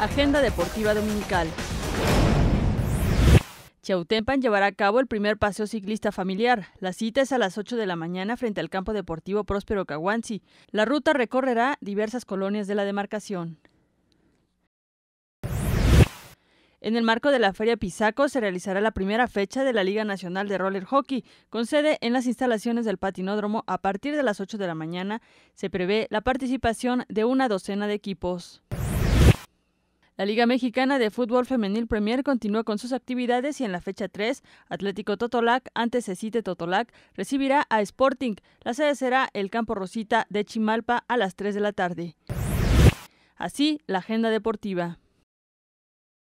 Agenda Deportiva Dominical. Chautempan llevará a cabo el primer paseo ciclista familiar. La cita es a las 8 de la mañana frente al campo deportivo Próspero Caguanzi. La ruta recorrerá diversas colonias de la demarcación. En el marco de la Feria Pisaco se realizará la primera fecha de la Liga Nacional de Roller Hockey, con sede en las instalaciones del patinódromo a partir de las 8 de la mañana. Se prevé la participación de una docena de equipos. La Liga Mexicana de Fútbol Femenil Premier continúa con sus actividades y en la fecha 3, Atlético Totolac, antes Cecite Totolac, recibirá a Sporting. La sede será el Campo Rosita de Chimalpa a las 3 de la tarde. Así, la agenda deportiva.